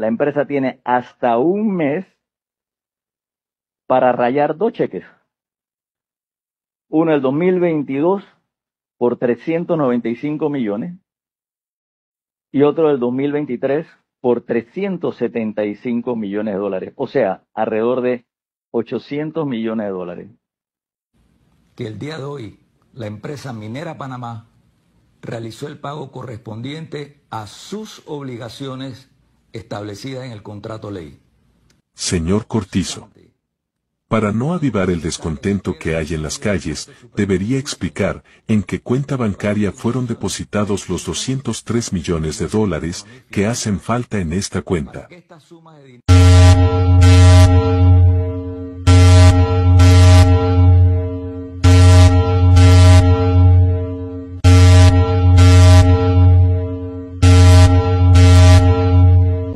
la empresa tiene hasta un mes para rayar dos cheques. Uno el 2022 por 395 millones y otro el 2023 por 375 millones de dólares, o sea, alrededor de 800 millones de dólares. Que el día de hoy la empresa Minera Panamá realizó el pago correspondiente a sus obligaciones establecida en el contrato ley. Señor Cortizo. Para no avivar el descontento que hay en las calles, debería explicar en qué cuenta bancaria fueron depositados los 203 millones de dólares que hacen falta en esta cuenta.